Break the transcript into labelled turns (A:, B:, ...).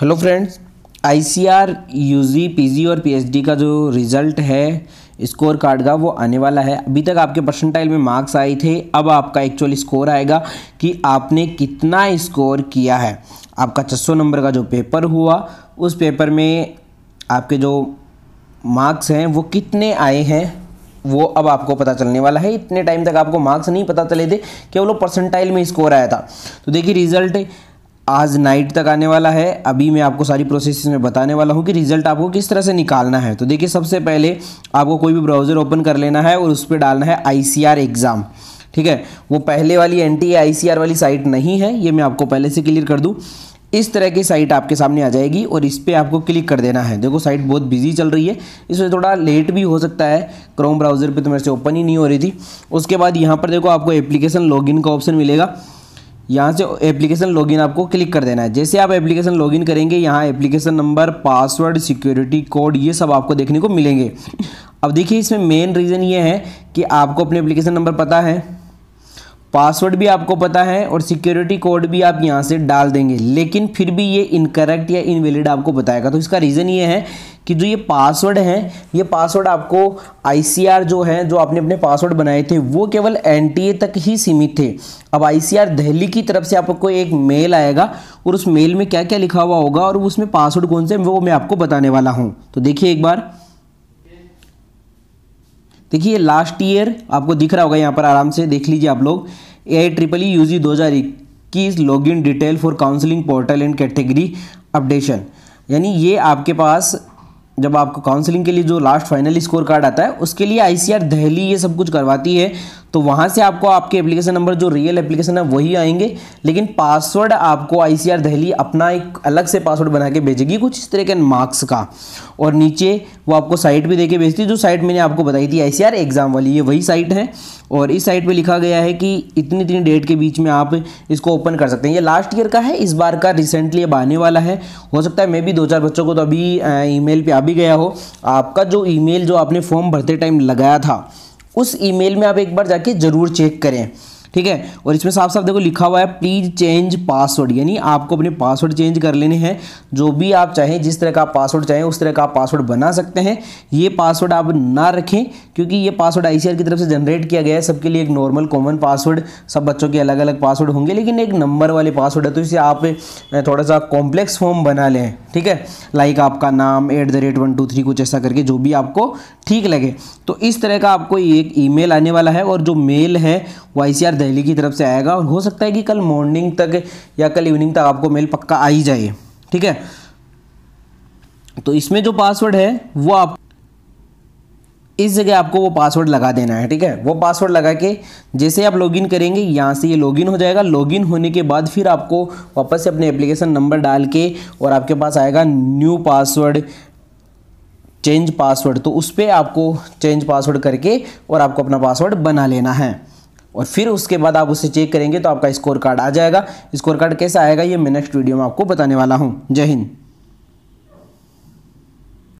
A: hello friends I C R U G P G और P H D का जो result है score card का वो आने वाला है अभी तक आपके परसेंटाइल में मार्क्स आए थे अब आपका एक्चुअल स्कोर आएगा कि आपने कितना स्कोर किया है आपका छः नंबर का जो पेपर हुआ उस पेपर में आपके जो मार्क्स हैं वो कितने आए हैं वो अब आपको पता चलने वाला है इतने टाइम तक आपको मार्क्स नहीं पता चले थे केवल परसेंटाइल में स्कोर आया था तो देखिए रिजल्ट आज नाइट तक आने वाला है अभी मैं आपको सारी प्रोसेस में बताने वाला हूँ कि रिजल्ट आपको किस तरह से निकालना है तो देखिए सबसे पहले आपको कोई भी ब्राउज़र ओपन कर लेना है और उस पर डालना है आई एग्ज़ाम ठीक है वो पहले वाली एन टी वाली साइट नहीं है ये मैं आपको पहले से क्लियर कर दूँ इस तरह की साइट आपके सामने आ जाएगी और इस पर आपको क्लिक कर देना है देखो साइट बहुत बिजी चल रही है इसमें थोड़ा लेट भी हो सकता है क्रोम ब्राउज़र पे तो मेरे से ओपन ही नहीं हो रही थी उसके बाद यहाँ पर देखो आपको एप्लीकेशन लॉगिन का ऑप्शन मिलेगा यहाँ से एप्लीकेशन लॉगिन आपको क्लिक कर देना है जैसे आप एप्लीकेशन लॉगिन करेंगे यहाँ application number password security code ये सब आपको देखने को मिलेंगे अब देखिए इसमें मेन रीज़न ये है कि आपको अपने एप्लीकेशन नंबर पता है पासवर्ड भी आपको पता है और सिक्योरिटी कोड भी आप यहाँ से डाल देंगे लेकिन फिर भी ये इनकरेक्ट या इनवेलिड आपको बताएगा तो इसका रीज़न ये है कि जो ये पासवर्ड है ये पासवर्ड आपको आईसीआर जो है जो आपने अपने पासवर्ड बनाए थे वो केवल एनटीए तक ही सीमित थे अब आईसीआर दिल्ली की तरफ से आपको एक मेल आएगा और उस मेल में क्या क्या लिखा हुआ होगा और उसमें पासवर्ड कौन से वो मैं आपको बताने वाला हूँ तो देखिए एक बार देखिए लास्ट ईयर आपको दिख रहा होगा यहाँ पर आराम से देख लीजिए आप लोग ए आई ट्रिपल ई यू जी दो हज़ार इक्कीस log in detail for counselling portal and category updation यानी ये आपके पास जब आपको काउंसलिंग के लिए जो लास्ट फाइनल स्कोर कार्ड आता है उसके लिए आईसीआर दहली ये सब कुछ करवाती है तो वहाँ से आपको आपके एप्लीकेशन नंबर जो रियल एप्लीकेशन है वही आएंगे लेकिन पासवर्ड आपको आई सी दहली अपना एक अलग से पासवर्ड बना के भेजेगी कुछ इस तरह के मार्क्स का और नीचे वो आपको साइट भी देके भेजती है जो साइट मैंने आपको बताई थी आई एग्ज़ाम वाली ये वही साइट है और इस साइट पे लिखा गया है कि इतनी इतनी डेट के बीच में आप इसको ओपन कर सकते हैं ये लास्ट ईयर का है इस बार का रिसेंटली अब आने वाला है हो सकता है मैं भी दो चार बच्चों को तो अभी ईमेल पे आ भी गया हो आपका जो ईमेल जो आपने फॉर्म भरते टाइम लगाया था उस ईमेल में आप एक बार जाके ज़रूर चेक करें ठीक है और इसमें साफ साफ देखो लिखा हुआ है प्लीज़ चेंज पासवर्ड यानी आपको अपने पासवर्ड चेंज कर लेने हैं जो भी आप चाहें जिस तरह का पासवर्ड चाहें उस तरह का पासवर्ड बना सकते हैं ये पासवर्ड आप ना रखें क्योंकि ये पासवर्ड आई की तरफ से जनरेट किया गया है सबके लिए एक नॉर्मल कॉमन पासवर्ड सब बच्चों के अलग अलग पासवर्ड होंगे लेकिन एक नंबर वाले पासवर्ड है तो इसे आप थोड़ा सा कॉम्प्लेक्स फॉर्म बना लें ठीक है लाइक आपका नाम at the rate one two three कुछ ऐसा करके जो भी आपको ठीक लगे तो इस तरह का आपको एक ईमेल आने वाला है और जो मेल है वो आई दिल्ली की तरफ से आएगा और हो सकता है कि कल मॉर्निंग तक या कल इवनिंग तक आपको मेल पक्का आ ही जाए ठीक है तो इसमें जो पासवर्ड है वो आप इस जगह आपको वो पासवर्ड लगा देना है ठीक है वो पासवर्ड लगा के जैसे आप लॉगिन करेंगे यहाँ से ये लॉगिन हो जाएगा लॉगिन होने के बाद फिर आपको वापस से अपने एप्लीकेशन नंबर डाल के और आपके पास आएगा न्यू पासवर्ड चेंज पासवर्ड तो उस पर आपको चेंज पासवर्ड करके और आपको अपना पासवर्ड बना लेना है और फिर उसके बाद आप उसे चेक करेंगे तो आपका स्कोर कार्ड आ जाएगा स्कोर कार्ड कैसा आएगा ये मैं नेक्स्ट वीडियो में आपको बताने वाला हूँ जय हिंद